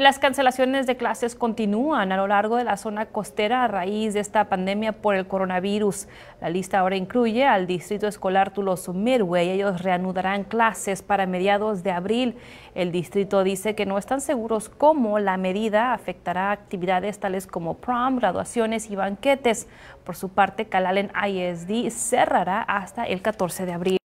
las cancelaciones de clases continúan a lo largo de la zona costera a raíz de esta pandemia por el coronavirus. La lista ahora incluye al Distrito Escolar Tuloso Midway. Ellos reanudarán clases para mediados de abril. El distrito dice que no están seguros cómo la medida afectará actividades tales como prom, graduaciones y banquetes. Por su parte, Calalen ISD cerrará hasta el 14 de abril.